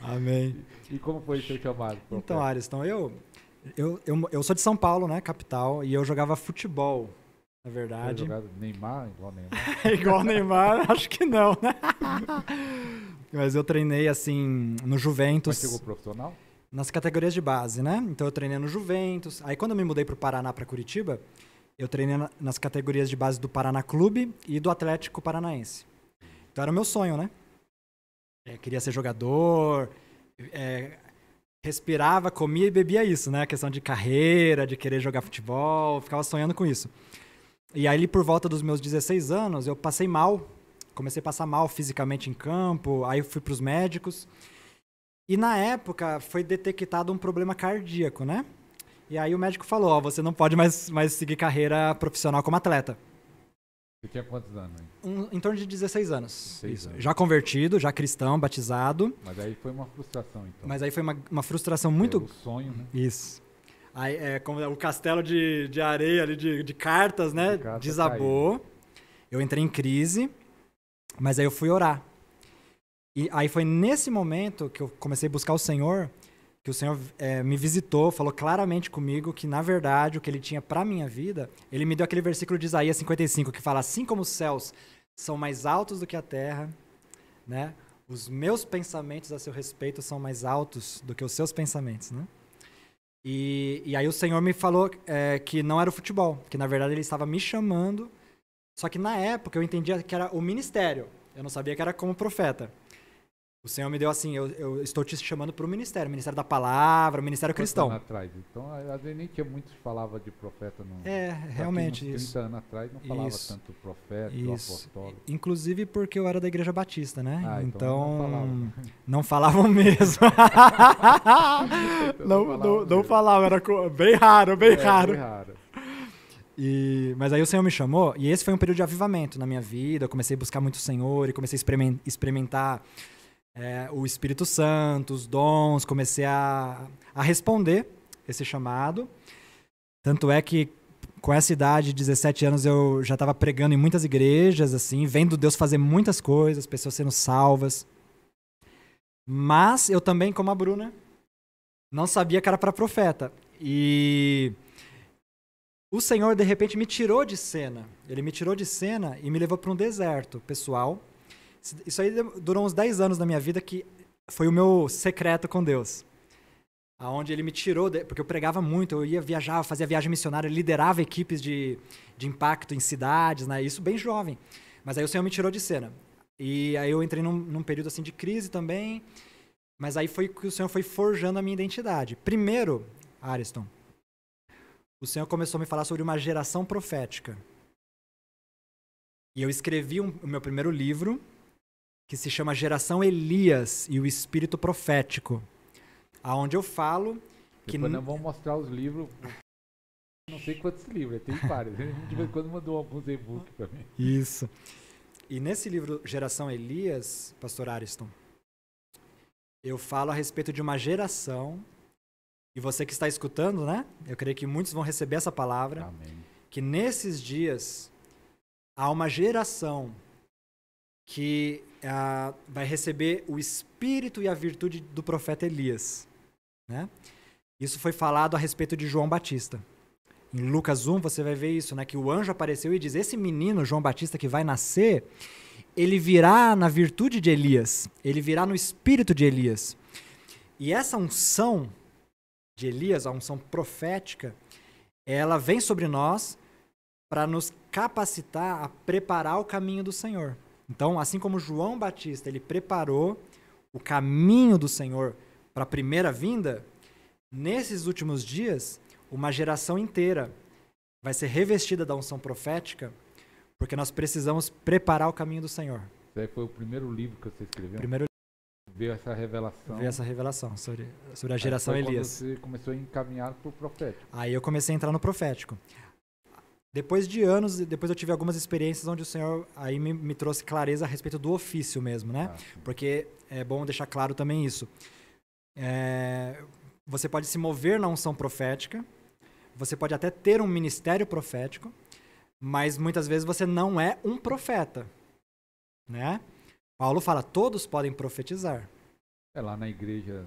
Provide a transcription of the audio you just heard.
Amém. E como foi seu chamado? Então, Ares, então eu, eu, eu, eu sou de São Paulo, né, capital, e eu jogava futebol, na verdade. Jogado Neymar, igual Neymar? igual Neymar, acho que não, né? Mas eu treinei, assim, no Juventus. Mas chegou profissional? Nas categorias de base, né? Então eu treinei no Juventus. Aí quando eu me mudei para o Paraná, para Curitiba, eu treinei nas categorias de base do Paraná Clube e do Atlético Paranaense. Então era o meu sonho, né? é, queria ser jogador, é, respirava, comia e bebia isso, né? A questão de carreira, de querer jogar futebol, ficava sonhando com isso. E aí, por volta dos meus 16 anos, eu passei mal, comecei a passar mal fisicamente em campo, aí fui para os médicos. E na época foi detectado um problema cardíaco, né? E aí o médico falou: oh, você não pode mais, mais seguir carreira profissional como atleta. Você tinha quantos anos? Um, em torno de 16 anos. 16 anos. Já convertido, já cristão, batizado. Mas aí foi uma frustração, então. Mas aí foi uma, uma frustração muito. É sonho, né? Isso. Aí, é, como o é castelo de, de areia ali, de, de cartas, né? Carta Desabou. Caiu. Eu entrei em crise, mas aí eu fui orar. E aí foi nesse momento que eu comecei a buscar o Senhor que o Senhor é, me visitou, falou claramente comigo que, na verdade, o que ele tinha para minha vida, ele me deu aquele versículo de Isaías 55 que fala: Assim como os céus são mais altos do que a terra, né? Os meus pensamentos a seu respeito são mais altos do que os seus pensamentos, né? E, e aí o Senhor me falou é, que não era o futebol, que na verdade ele estava me chamando, só que na época eu entendia que era o ministério, eu não sabia que era como profeta. O Senhor me deu assim, eu, eu estou te chamando para o ministério, ministério da palavra, ministério Quanto cristão. Anos atrás. Então, a nem tinha muito falava de profeta. No, é, realmente. Aqui, 30 isso. anos atrás não falava isso. tanto profeta, isso. Inclusive porque eu era da igreja batista, né? Ah, então, então, não, falava. falavam mesmo. então, não, não, falavam, não, não era bem raro, bem é, raro. Bem raro. E, mas aí o Senhor me chamou, e esse foi um período de avivamento na minha vida. Eu comecei a buscar muito o Senhor e comecei a experimentar é, o Espírito Santo, os dons, comecei a, a responder esse chamado. Tanto é que com essa idade, 17 anos, eu já estava pregando em muitas igrejas, assim, vendo Deus fazer muitas coisas, pessoas sendo salvas. Mas eu também, como a Bruna, não sabia que era para profeta. E o Senhor, de repente, me tirou de cena. Ele me tirou de cena e me levou para um deserto pessoal isso aí durou uns 10 anos da minha vida, que foi o meu secreto com Deus. Aonde ele me tirou, de, porque eu pregava muito, eu ia viajar, fazia viagem missionária, liderava equipes de, de impacto em cidades, né? Isso bem jovem. Mas aí o Senhor me tirou de cena. E aí eu entrei num, num período assim de crise também. Mas aí foi que o Senhor foi forjando a minha identidade. Primeiro, Ariston, o Senhor começou a me falar sobre uma geração profética. E eu escrevi um, o meu primeiro livro, que se chama Geração Elias e o Espírito Profético, aonde eu falo que não vamos mostrar os livros. Não sei quantos livros, é, tem vários. Né? De vez em quando mandou alguns e-book para mim. Isso. E nesse livro Geração Elias, pastor Ariston, eu falo a respeito de uma geração e você que está escutando, né? Eu creio que muitos vão receber essa palavra. Amém. Que nesses dias há uma geração que é vai receber o espírito e a virtude do profeta Elias. Né? Isso foi falado a respeito de João Batista. Em Lucas 1 você vai ver isso, né? Que o anjo apareceu e diz: Esse menino, João Batista, que vai nascer, ele virá na virtude de Elias, ele virá no espírito de Elias. E essa unção de Elias, a unção profética, ela vem sobre nós para nos capacitar a preparar o caminho do Senhor. Então, assim como João Batista ele preparou o caminho do Senhor para a primeira vinda, nesses últimos dias, uma geração inteira vai ser revestida da unção profética, porque nós precisamos preparar o caminho do Senhor. Esse aí foi o primeiro livro que você escreveu? Primeiro Veio essa revelação. Veio essa revelação sobre, sobre a geração Elias. Você começou a encaminhar para o profético. Aí eu comecei a entrar no profético. Depois de anos, depois eu tive algumas experiências onde o Senhor aí me, me trouxe clareza a respeito do ofício mesmo, né? Ah, Porque é bom deixar claro também isso. É, você pode se mover na unção profética, você pode até ter um ministério profético, mas muitas vezes você não é um profeta, né? Paulo fala, todos podem profetizar. É lá na igreja